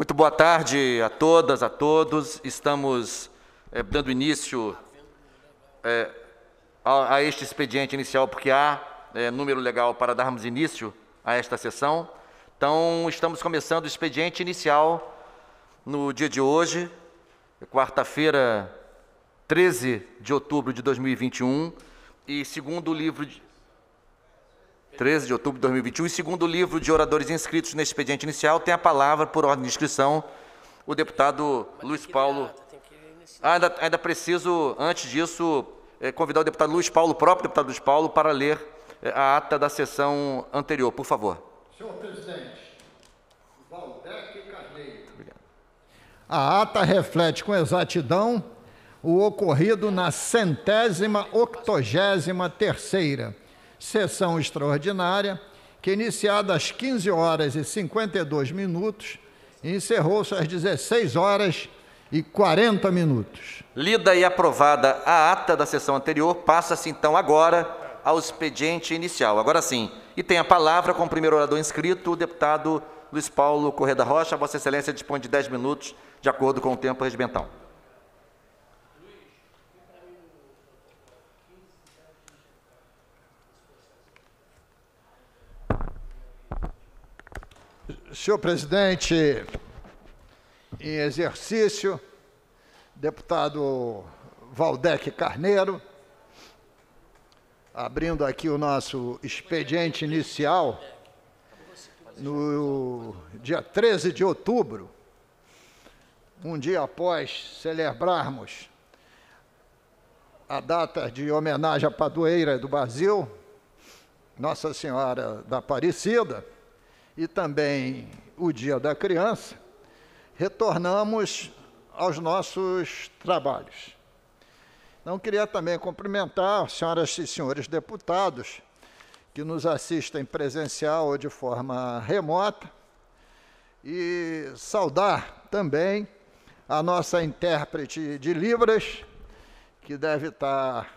Muito boa tarde a todas, a todos. Estamos é, dando início é, a, a, este expediente inicial, porque há é, número legal para darmos início a esta sessão. Então, estamos começando o expediente inicial no dia de hoje, quarta-feira, 13 de outubro de 2021. E segundo o livro 13 de outubro de 2021. E segundo o livro de oradores inscritos neste expediente inicial, tem a palavra, por ordem de inscrição, o deputado Luiz Paulo. Ah, ainda, ainda preciso, antes disso, eh, convidar o deputado Luiz Paulo, o próprio deputado Luiz Paulo, para ler eh, a ata da sessão anterior, por favor. Senhor presidente, Valdec Carneiro. Obrigado. A ata reflete com exatidão o ocorrido na centésima octogésima terceira sessão extraordinária, que iniciada às 15 horas e 52 minutos, encerrou-se às 16 horas e 40 minutos. Lida e aprovada a ata da sessão anterior, passa-se então agora ao expediente inicial. Agora sim, e tem a palavra com o primeiro orador inscrito, o deputado Luiz Paulo Corrêa da Rocha. Vossa Excelência dispõe de 10 minutos, de acordo com o tempo regimental. Senhor presidente, em exercício, deputado Valdec Carneiro, abrindo aqui o nosso expediente inicial, no dia 13 de outubro, um dia após celebrarmos a data de homenagem à padroeira do Brasil, Nossa Senhora da Aparecida, e também o Dia da Criança, retornamos aos nossos trabalhos. Então, queria também cumprimentar senhoras e senhores deputados que nos assistem presencial ou de forma remota e saudar também a nossa intérprete de Libras, que deve estar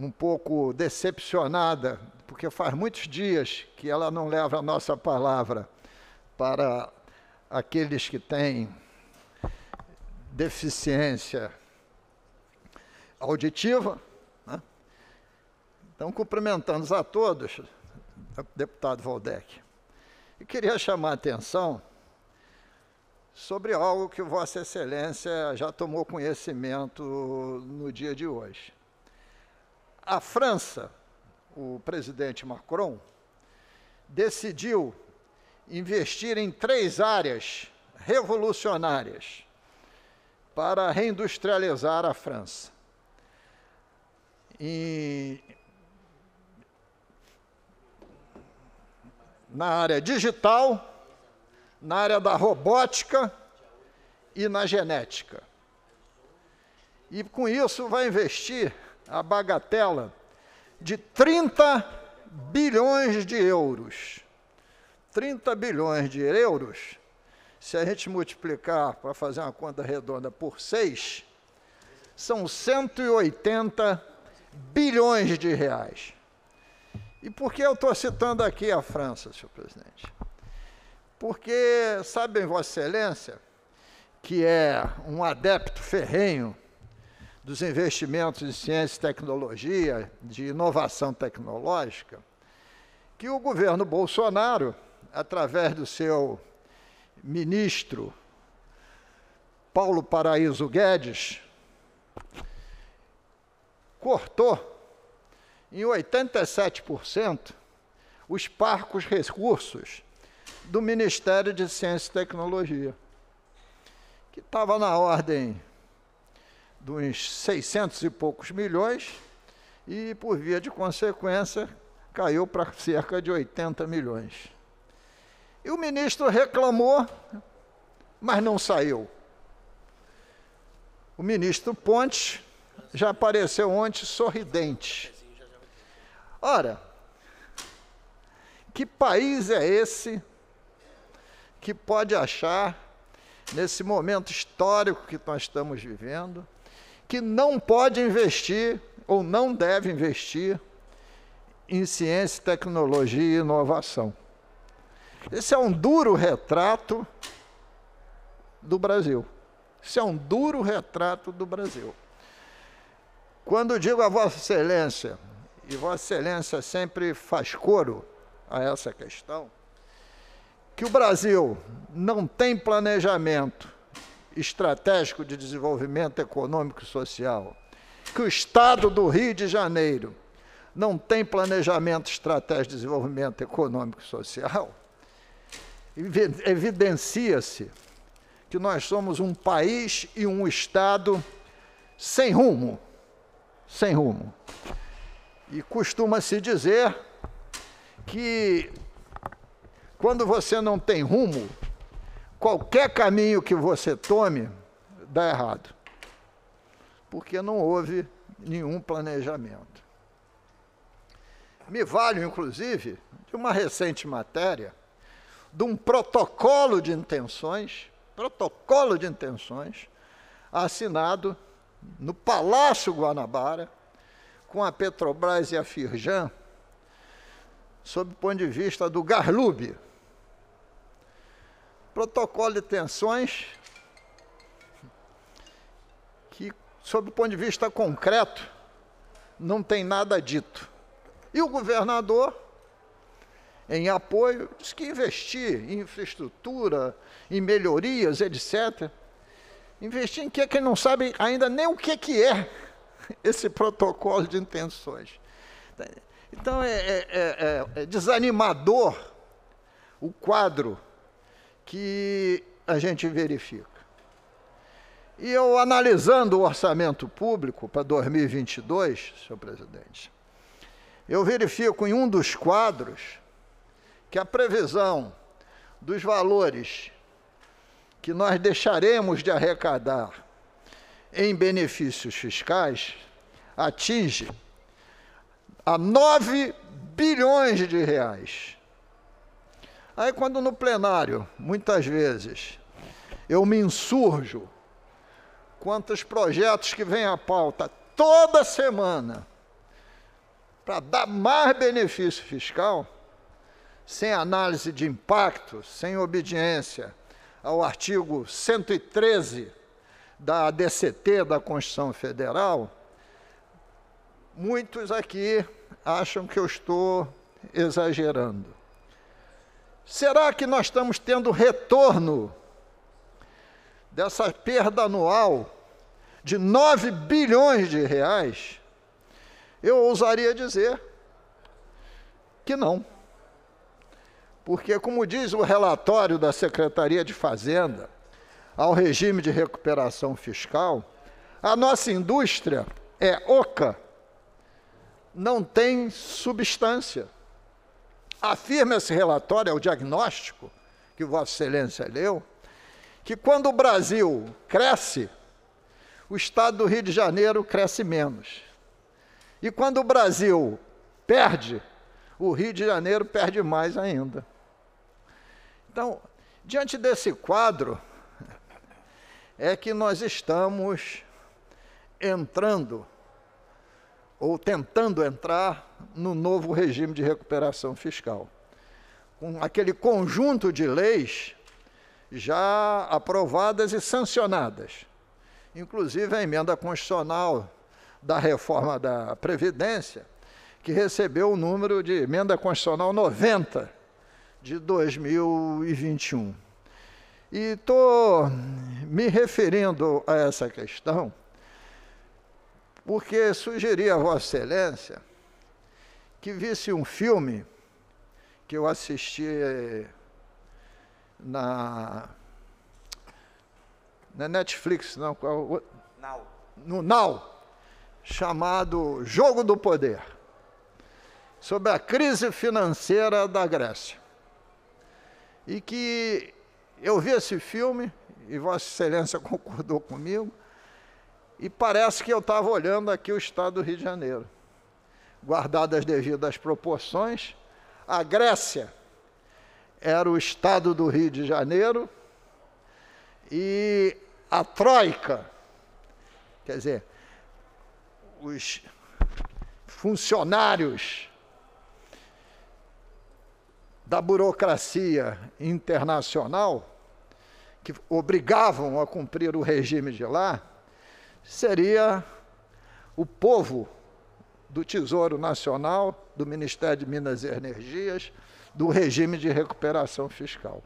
um pouco decepcionada porque faz muitos dias que ela não leva a nossa palavra para aqueles que têm deficiência auditiva. Né? Então, cumprimentando a todos, deputado Valdec. E queria chamar a atenção sobre algo que Vossa Excelência já tomou conhecimento no dia de hoje. A França o presidente Macron, decidiu investir em três áreas revolucionárias para reindustrializar a França. E na área digital, na área da robótica e na genética. E com isso vai investir a bagatela de 30 bilhões de euros. 30 bilhões de euros, se a gente multiplicar para fazer uma conta redonda por 6, são 180 bilhões de reais. E por que eu estou citando aqui a França, senhor presidente? Porque, sabem, Vossa Excelência, que é um adepto ferrenho dos investimentos em ciência e tecnologia, de inovação tecnológica, que o governo Bolsonaro, através do seu ministro Paulo Paraíso Guedes, cortou em 87% os parcos recursos do Ministério de Ciência e Tecnologia, que estava na ordem de uns 600 e poucos milhões e, por via de consequência, caiu para cerca de 80 milhões. E o ministro reclamou, mas não saiu. O ministro Pontes já apareceu ontem sorridente. Ora, que país é esse que pode achar, nesse momento histórico que nós estamos vivendo, que não pode investir ou não deve investir em ciência, tecnologia e inovação. Esse é um duro retrato do Brasil. Isso é um duro retrato do Brasil. Quando digo a Vossa Excelência, e Vossa Excelência sempre faz coro a essa questão, que o Brasil não tem planejamento Estratégico de Desenvolvimento Econômico e Social, que o Estado do Rio de Janeiro não tem planejamento estratégico de desenvolvimento econômico e social, evidencia-se que nós somos um país e um Estado sem rumo, sem rumo. E costuma-se dizer que quando você não tem rumo, qualquer caminho que você tome, dá errado. Porque não houve nenhum planejamento. Me valho, inclusive, de uma recente matéria de um protocolo de intenções, protocolo de intenções, assinado no Palácio Guanabara com a Petrobras e a Firjan, sob o ponto de vista do Garlube, protocolo de tensões que, sob o ponto de vista concreto, não tem nada dito. E o governador, em apoio, diz que investir em infraestrutura, em melhorias, etc. Investir em que que não sabe ainda nem o que, que é esse protocolo de intenções. Então é, é, é, é, é desanimador o quadro que a gente verifica. E eu analisando o orçamento público para 2022, senhor presidente, eu verifico em um dos quadros que a previsão dos valores que nós deixaremos de arrecadar em benefícios fiscais atinge a 9 bilhões de reais. Aí, quando no plenário, muitas vezes, eu me insurjo quantos projetos que vêm à pauta toda semana para dar mais benefício fiscal, sem análise de impacto, sem obediência ao artigo 113 da ADCT da Constituição Federal, muitos aqui acham que eu estou exagerando. Será que nós estamos tendo retorno dessa perda anual de 9 bilhões de reais? Eu ousaria dizer que não. Porque, como diz o relatório da Secretaria de Fazenda ao regime de recuperação fiscal, a nossa indústria é oca, não tem substância Afirma esse relatório, é o diagnóstico que Vossa Excelência leu, que quando o Brasil cresce, o estado do Rio de Janeiro cresce menos. E quando o Brasil perde, o Rio de Janeiro perde mais ainda. Então, diante desse quadro, é que nós estamos entrando ou tentando entrar no novo regime de recuperação fiscal. Com aquele conjunto de leis já aprovadas e sancionadas, inclusive a emenda constitucional da reforma da Previdência, que recebeu o número de emenda constitucional 90 de 2021. E estou me referindo a essa questão porque sugeri a Vossa Excelência que visse um filme que eu assisti eh, na, na Netflix, não, qual, Now. no Now, chamado Jogo do Poder, sobre a crise financeira da Grécia. E que eu vi esse filme, e Vossa Excelência concordou comigo, e parece que eu estava olhando aqui o estado do Rio de Janeiro. Guardadas as devidas proporções, a Grécia era o estado do Rio de Janeiro e a Troika, quer dizer, os funcionários da burocracia internacional que obrigavam a cumprir o regime de lá, seria o povo do Tesouro Nacional, do Ministério de Minas e Energias, do regime de recuperação fiscal.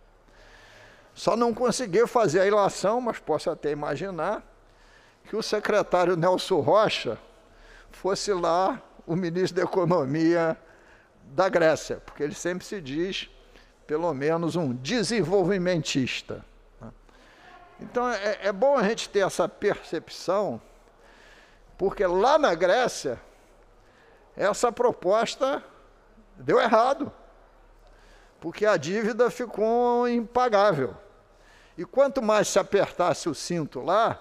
Só não conseguiu fazer a ilação, mas posso até imaginar que o secretário Nelson Rocha fosse lá o ministro da Economia da Grécia, porque ele sempre se diz, pelo menos, um desenvolvimentista. Então é, é bom a gente ter essa percepção, porque lá na Grécia, essa proposta deu errado, porque a dívida ficou impagável. E quanto mais se apertasse o cinto lá,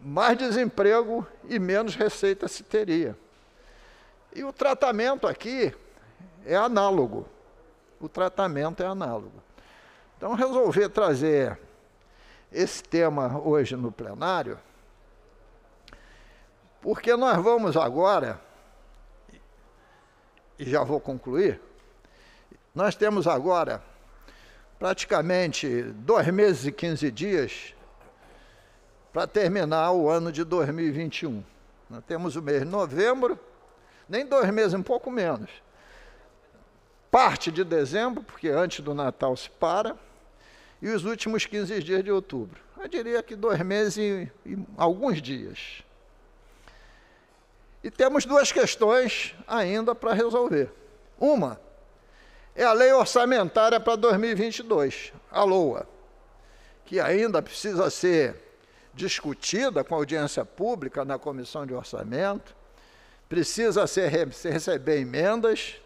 mais desemprego e menos receita se teria. E o tratamento aqui é análogo. O tratamento é análogo. Então, resolver trazer esse tema hoje no plenário, porque nós vamos agora, e já vou concluir, nós temos agora praticamente dois meses e 15 dias para terminar o ano de 2021. Nós temos o mês de novembro, nem dois meses, um pouco menos. Parte de dezembro, porque antes do Natal se para e os últimos 15 dias de outubro. Eu diria que dois meses e, e alguns dias. E temos duas questões ainda para resolver. Uma é a lei orçamentária para 2022, a LOA, que ainda precisa ser discutida com a audiência pública na comissão de orçamento, precisa ser, receber emendas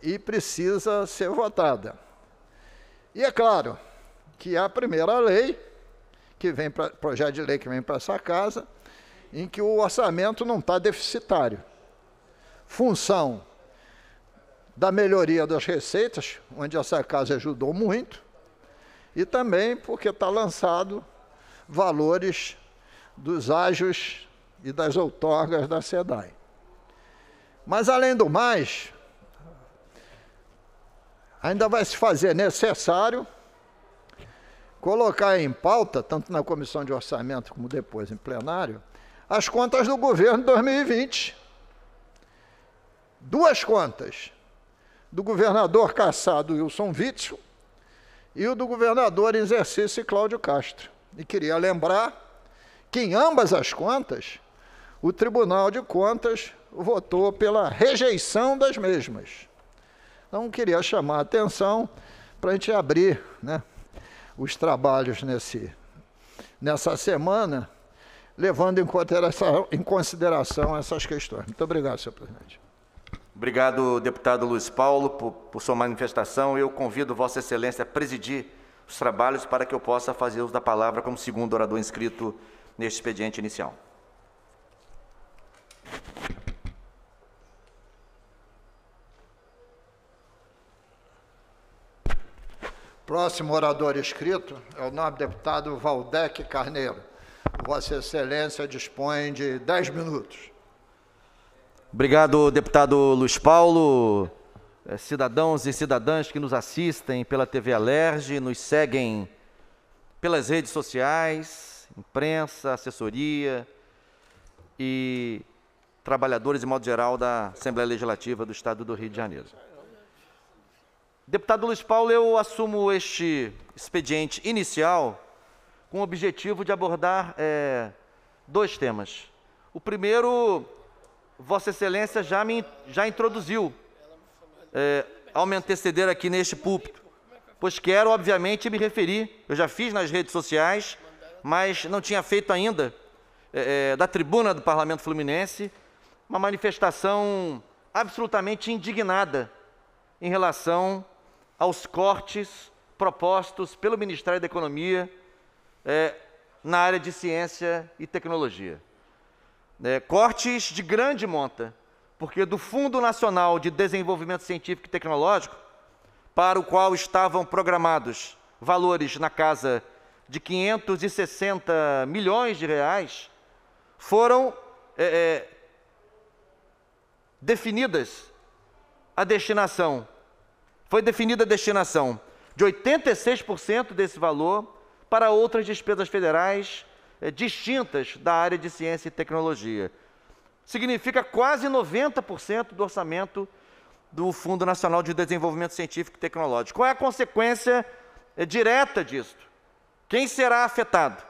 e precisa ser votada. E é claro que a primeira lei, que vem para projeto de lei que vem para essa casa, em que o orçamento não está deficitário. Função da melhoria das receitas, onde essa casa ajudou muito, e também porque está lançado valores dos ágios e das outorgas da SEDAI. Mas, além do mais, ainda vai se fazer necessário colocar em pauta, tanto na comissão de orçamento como depois em plenário, as contas do governo de 2020. Duas contas. Do governador caçado Wilson Witzel e o do governador em exercício Cláudio Castro. E queria lembrar que em ambas as contas, o Tribunal de Contas votou pela rejeição das mesmas. Então, queria chamar a atenção para a gente abrir né, os trabalhos nesse, nessa semana, levando em consideração, em consideração essas questões. Muito obrigado, senhor presidente. Obrigado, deputado Luiz Paulo, por, por, sua manifestação. Eu convido Vossa Excelência a presidir os trabalhos para que eu possa fazer uso da palavra como segundo orador inscrito neste expediente inicial. Próximo orador escrito é o nome deputado Valdec Carneiro. Vossa Excelência dispõe de 10 minutos. Obrigado, deputado Luiz Paulo. É, cidadãos e cidadãs que nos assistem pela TV Alerge, nos seguem pelas redes sociais, imprensa, assessoria e trabalhadores, de modo geral, da Assembleia Legislativa do Estado do Rio de Janeiro. Deputado Luiz Paulo, eu assumo este expediente inicial com o objetivo de abordar é, dois temas. O primeiro, Vossa Excelência já, me, já introduziu é, ao me anteceder aqui neste púlpito, pois quero, obviamente, me referir, eu já fiz nas redes sociais, mas não tinha feito ainda, é, é da tribuna do Parlamento Fluminense, uma manifestação absolutamente indignada em relação aos cortes propostos pelo Ministério da Economia é, na área de ciência e tecnologia. É, cortes de grande monta, porque do Fundo Nacional de Desenvolvimento Científico e Tecnológico, para o qual estavam programados valores na casa de 560 milhões de reais, foram é, é definidas a destinação foi definida a destinação de 86% desse valor para outras despesas federais eh, distintas da área de ciência e tecnologia. Significa quase 90% do orçamento do Fundo Nacional de Desenvolvimento Científico e Tecnológico. Qual é a consequência eh, direta disso? Quem será afetado?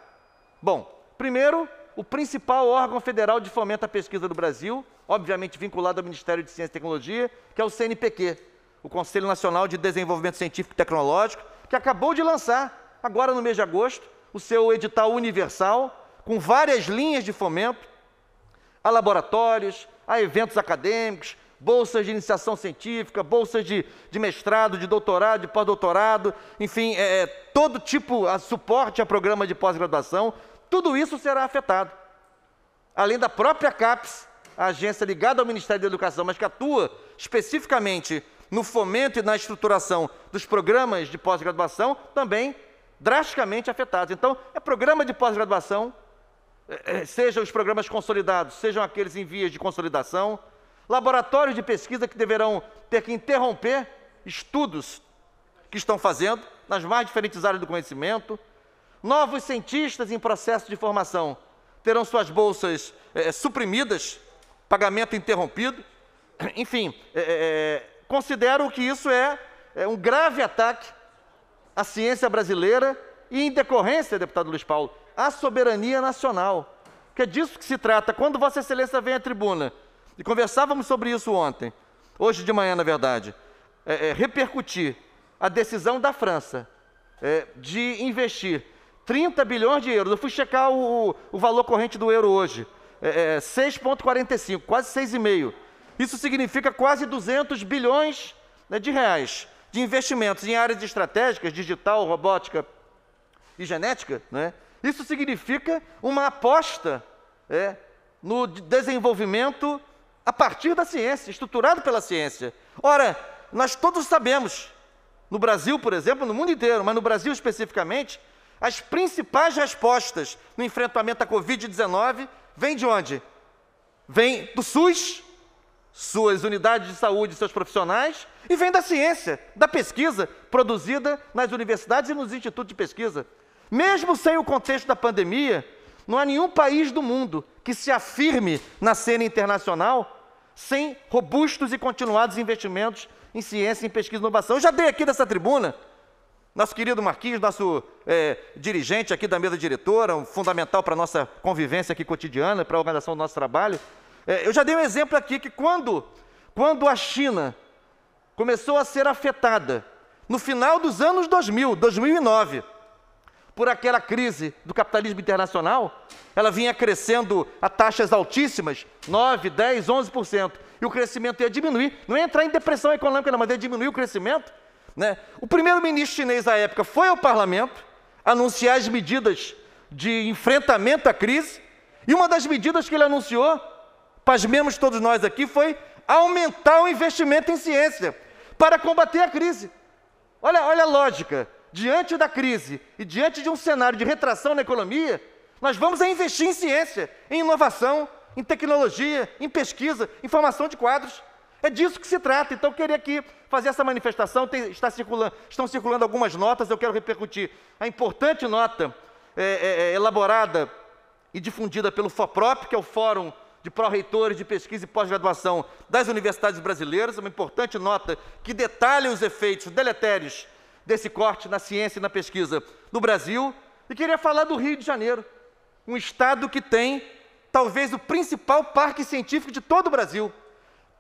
Bom, primeiro, o principal órgão federal de fomento à pesquisa do Brasil, obviamente vinculado ao Ministério de Ciência e Tecnologia, que é o CNPq, o Conselho Nacional de Desenvolvimento Científico e Tecnológico, que acabou de lançar, agora no mês de agosto, o seu edital universal, com várias linhas de fomento a laboratórios, a eventos acadêmicos, bolsas de iniciação científica, bolsas de, de mestrado, de doutorado, de pós-doutorado, enfim, é, é todo tipo de suporte a programa de pós-graduação, tudo isso será afetado. Além da própria CAPES, a agência ligada ao Ministério da Educação, mas que atua especificamente no fomento e na estruturação dos programas de pós-graduação também drasticamente afetados. Então, é programa de pós-graduação, é, é, sejam os programas consolidados, sejam aqueles em vias de consolidação, laboratórios de pesquisa que deverão ter que interromper estudos que estão fazendo nas mais diferentes áreas do conhecimento, novos cientistas em processo de formação terão suas bolsas é, suprimidas, pagamento interrompido, enfim, é, é Considero que isso é, é um grave ataque à ciência brasileira e, em decorrência, deputado Luiz Paulo, à soberania nacional. Que é disso que se trata. Quando Vossa Excelência vem à tribuna, e conversávamos sobre isso ontem, hoje de manhã, na verdade, é, é, repercutir a decisão da França é, de investir 30 bilhões de euros. Eu fui checar o, o valor corrente do euro hoje, 6,45, é, é, quase 6,5 isso significa quase 200 bilhões né, de reais de investimentos em áreas estratégicas, digital, robótica e genética. Né? Isso significa uma aposta é, no desenvolvimento a partir da ciência, estruturado pela ciência. Ora, nós todos sabemos, no Brasil, por exemplo, no mundo inteiro, mas no Brasil especificamente, as principais respostas no enfrentamento à Covid-19 vêm de onde? Vêm do SUS suas unidades de saúde, seus profissionais, e vem da ciência, da pesquisa produzida nas universidades e nos institutos de pesquisa. Mesmo sem o contexto da pandemia, não há nenhum país do mundo que se afirme na cena internacional sem robustos e continuados investimentos em ciência, em pesquisa e inovação. Eu já dei aqui dessa tribuna, nosso querido Marquinhos, nosso é, dirigente aqui da mesa diretora, um fundamental para a nossa convivência aqui cotidiana, para a organização do nosso trabalho, é, eu já dei um exemplo aqui que quando, quando a China começou a ser afetada, no final dos anos 2000, 2009, por aquela crise do capitalismo internacional, ela vinha crescendo a taxas altíssimas, 9, 10, 11%, e o crescimento ia diminuir, não ia entrar em depressão econômica, não, mas ia diminuir o crescimento. Né? O primeiro-ministro chinês à época foi ao parlamento anunciar as medidas de enfrentamento à crise, e uma das medidas que ele anunciou pasmemos todos nós aqui, foi aumentar o investimento em ciência para combater a crise. Olha, olha a lógica. Diante da crise e diante de um cenário de retração na economia, nós vamos investir em ciência, em inovação, em tecnologia, em pesquisa, em formação de quadros. É disso que se trata. Então, eu queria aqui fazer essa manifestação. Tem, está circulando, estão circulando algumas notas, eu quero repercutir. A importante nota é, é, é elaborada e difundida pelo FOPROP, que é o Fórum de pró-reitores de pesquisa e pós-graduação das universidades brasileiras, é uma importante nota que detalha os efeitos deletérios desse corte na ciência e na pesquisa no Brasil. E queria falar do Rio de Janeiro, um estado que tem talvez o principal parque científico de todo o Brasil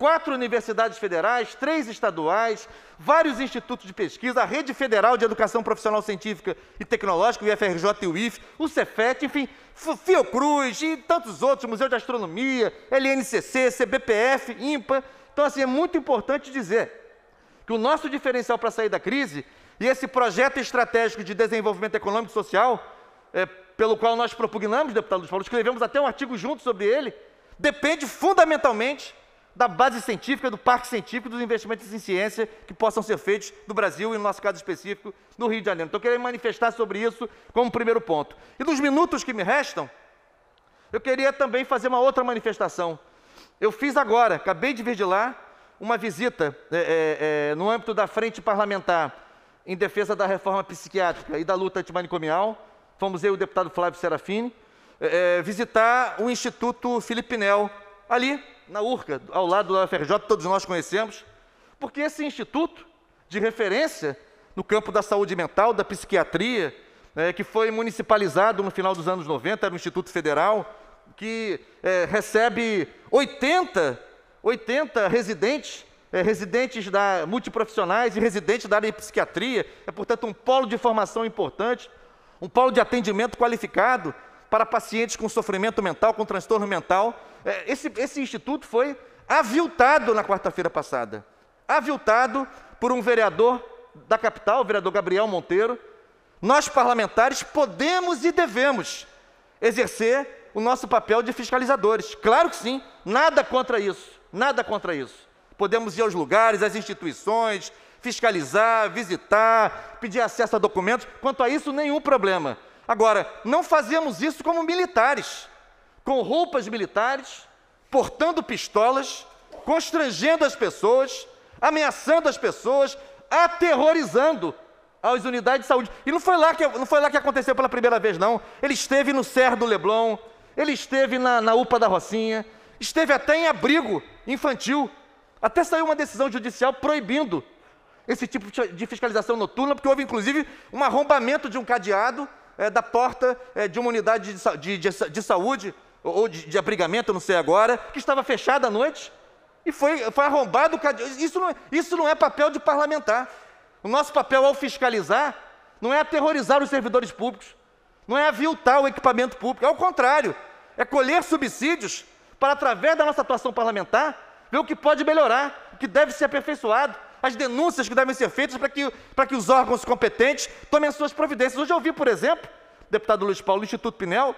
quatro universidades federais, três estaduais, vários institutos de pesquisa, a Rede Federal de Educação Profissional Científica e Tecnológica, o IFRJ e o IF, o Cefet, enfim, Fiocruz e tantos outros, Museu de Astronomia, LNCC, CBPF, IMPA. Então, assim, é muito importante dizer que o nosso diferencial para sair da crise e esse projeto estratégico de desenvolvimento econômico e social, é, pelo qual nós propugnamos, deputado Luiz Paulo, escrevemos até um artigo junto sobre ele, depende fundamentalmente da base científica, do parque científico, dos investimentos em ciência que possam ser feitos no Brasil e, no nosso caso específico, no Rio de Janeiro. Então, eu queria manifestar sobre isso como primeiro ponto. E nos minutos que me restam, eu queria também fazer uma outra manifestação. Eu fiz agora, acabei de vir de lá, uma visita é, é, é no âmbito da Frente Parlamentar em defesa da reforma psiquiátrica e da luta antimanicomial. Fomos eu e o deputado Flávio Serafini é, é visitar o Instituto Filipinel, ali na URCA, ao lado da UFRJ, todos nós conhecemos, porque esse instituto de referência no campo da saúde mental, da psiquiatria, é, que foi municipalizado no final dos anos 90, era um instituto federal, que é, recebe 80, 80 residentes, é, residentes da, multiprofissionais e residentes da área de psiquiatria. É, portanto, um polo de formação importante, um polo de atendimento qualificado para pacientes com sofrimento mental, com transtorno mental, é, esse, esse instituto foi aviltado na quarta-feira passada. Aviltado por um vereador da capital, o vereador Gabriel Monteiro. Nós, parlamentares, podemos e devemos exercer o nosso papel de fiscalizadores. Claro que sim, nada contra isso. Nada contra isso. Podemos ir aos lugares, às instituições, fiscalizar, visitar, pedir acesso a documentos. Quanto a isso, nenhum problema. Agora, não fazemos isso como militares com roupas militares, portando pistolas, constrangendo as pessoas, ameaçando as pessoas, aterrorizando as unidades de saúde. E não foi lá que, não foi lá que aconteceu pela primeira vez, não. Ele esteve no Cerro do Leblon, ele esteve na, na UPA da Rocinha, esteve até em abrigo infantil. Até saiu uma decisão judicial proibindo esse tipo de fiscalização noturna, porque houve inclusive um arrombamento de um cadeado é, da porta é, de uma unidade de, de, de, de saúde ou de, de abrigamento, não sei agora, que estava fechada à noite e foi, foi arrombado o cadeado. Isso não, é, isso não é papel de parlamentar. O nosso papel ao fiscalizar não é aterrorizar os servidores públicos, não é aviltar o equipamento público, ao contrário, é colher subsídios para, através da nossa atuação parlamentar, ver o que pode melhorar, o que deve ser aperfeiçoado, as denúncias que devem ser feitas para que, para que os órgãos competentes tomem as suas providências. Hoje eu ouvi, por exemplo, o deputado Luiz Paulo, do Instituto Pinel,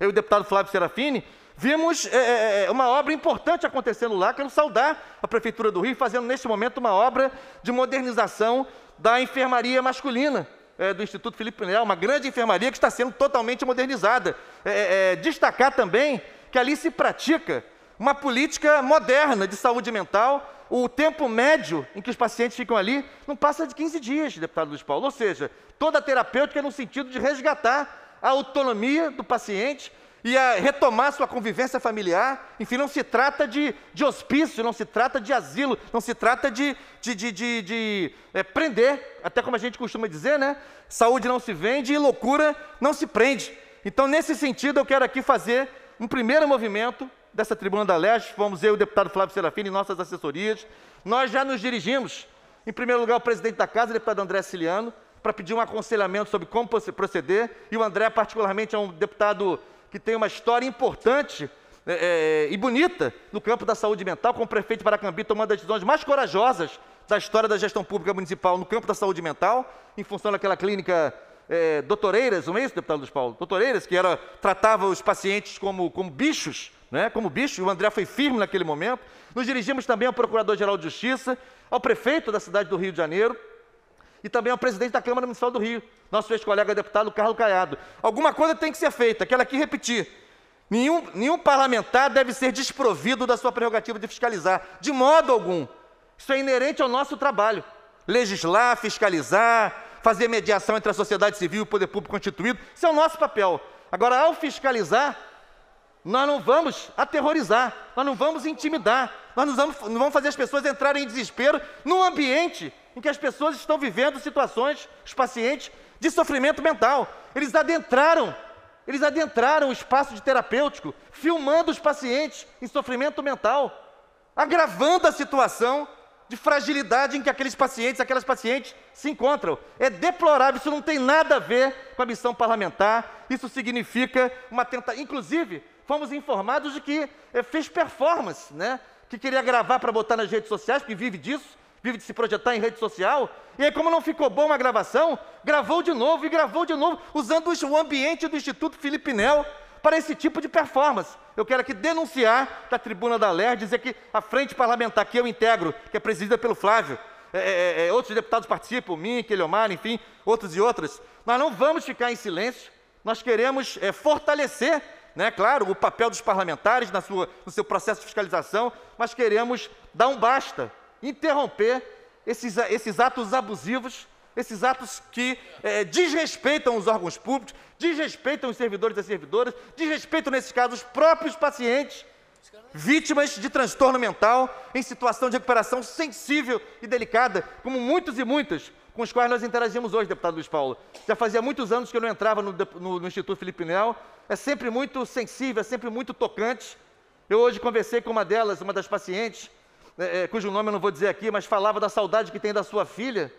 eu e o deputado Flávio Serafini, vimos é, é, é, é, uma obra importante acontecendo lá. Quero saudar a Prefeitura do Rio, fazendo neste momento uma obra de modernização da enfermaria masculina é, do Instituto Felipe Pinel, uma grande enfermaria que está sendo totalmente modernizada. É, destacar também que ali se pratica uma política moderna de saúde mental. O tempo médio em que os pacientes ficam ali não passa de 15 dias, deputado Luiz Paulo. Ou seja, toda a terapêutica é no sentido de resgatar a autonomia do paciente e a retomar sua convivência familiar. Enfim, não se trata de, de hospício, não se trata de asilo, não se trata de, de, de, de, de é, prender, até como a gente costuma dizer, né? Saúde não se vende e loucura não se prende. Então, nesse sentido, eu quero aqui fazer um primeiro movimento dessa Tribuna da Leste. Fomos eu e o deputado Flávio Serafini e nossas assessorias. Nós já nos dirigimos, em primeiro lugar, ao presidente da Casa, o deputado André Ciliano, para pedir um aconselhamento sobre como proceder, e o André, particularmente, é um deputado que tem uma história importante é, é, e bonita no campo da saúde mental, como prefeito de Paracambi, tomando as decisões mais corajosas da história da gestão pública municipal no campo da saúde mental, em função daquela clínica é, Doutoreiras, não é isso, deputado Luiz Paulo? Doutoreiras, que era, tratava os pacientes como, como bichos, né? como bicho, e o André foi firme naquele momento. Nos dirigimos também ao Procurador-Geral de Justiça, ao prefeito da cidade do Rio de Janeiro, e também ao é presidente da Câmara Municipal do Rio, nosso ex-colega deputado Carlos Caiado. Alguma coisa tem que ser feita, quero aqui repetir. Nenhum, nenhum parlamentar deve ser desprovido da sua prerrogativa de fiscalizar, de modo algum. Isso é inerente ao nosso trabalho. Legislar, fiscalizar, fazer mediação entre a sociedade civil e o poder público constituído, isso é o nosso papel. Agora, ao fiscalizar, nós não vamos aterrorizar, nós não vamos intimidar, nós não vamos, não vamos fazer as pessoas entrarem em desespero num ambiente porque que as pessoas estão vivendo situações, os pacientes, de sofrimento mental. Eles adentraram, eles adentraram o espaço de terapêutico, filmando os pacientes em sofrimento mental, agravando a situação de fragilidade em que aqueles pacientes, aquelas pacientes se encontram. É deplorável, isso não tem nada a ver com a missão parlamentar. Isso significa uma tentativa. Inclusive, fomos informados de que eh, fez performance, né? Que queria gravar para botar nas redes sociais, porque vive disso, vive de se projetar em rede social. E aí, como não ficou bom a gravação, gravou de novo e gravou de novo, usando o ambiente do Instituto Felipe Nel para esse tipo de performance. Eu quero aqui denunciar da tribuna da LER, dizer que a frente parlamentar que eu integro, que é presidida pelo Flávio, é, é, é, é outros deputados participam, mim, Keliomar, enfim, outros e outras. Nós não vamos ficar em silêncio, nós queremos é, fortalecer né, claro, o papel dos parlamentares na sua, no seu processo de fiscalização, mas queremos dar um basta interromper esses, esses atos abusivos, esses atos que é, desrespeitam os órgãos públicos, desrespeitam os servidores e as servidoras, desrespeitam, nesses casos, os próprios pacientes, vítimas de transtorno mental em situação de recuperação sensível e delicada, como muitos e muitas com os quais nós interagimos hoje, deputado Luiz Paulo. Já fazia muitos anos que eu não entrava no, no, no Instituto Felipe Nel. É sempre muito sensível, é sempre muito tocante. Eu hoje conversei com uma delas, uma das pacientes, né, é, cujo nome eu não vou dizer aqui, mas falava da saudade que tem da sua filha,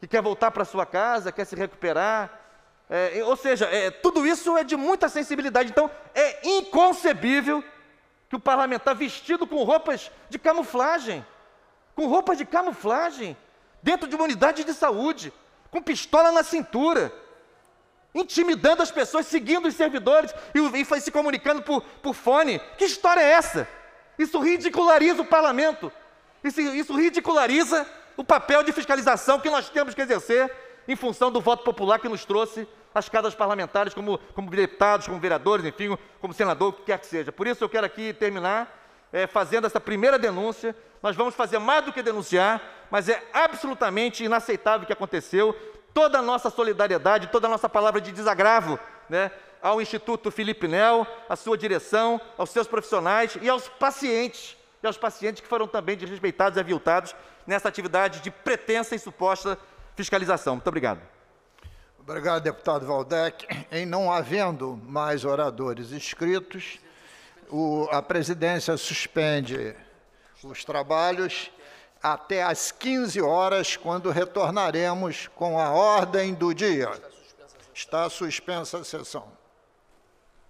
que quer voltar para sua casa, quer se recuperar. É, ou seja, é, tudo isso é de muita sensibilidade. Então, é inconcebível que o parlamentar tá vestido com roupas de camuflagem, com roupas de camuflagem, dentro de uma unidade de saúde, com pistola na cintura, intimidando as pessoas, seguindo os servidores e, e se comunicando por, por fone. Que história é essa? Isso ridiculariza o parlamento. Isso, isso ridiculariza o papel de fiscalização que nós temos que exercer em função do voto popular que nos trouxe as casas parlamentares, como, como deputados, como vereadores, enfim, como senador, o que quer que seja. Por isso eu quero aqui terminar é, fazendo essa primeira denúncia. Nós vamos fazer mais do que denunciar, mas é absolutamente inaceitável o que aconteceu toda a nossa solidariedade, toda a nossa palavra de desagravo né, ao Instituto Felipe Nel, à sua direção, aos seus profissionais e aos pacientes, e aos pacientes que foram também desrespeitados e aviltados nessa atividade de pretensa e suposta fiscalização. Muito obrigado. Obrigado, deputado Valdec. Em não havendo mais oradores inscritos, o, a presidência suspende os trabalhos até às 15 horas, quando retornaremos com a ordem do dia. Está suspensa a sessão.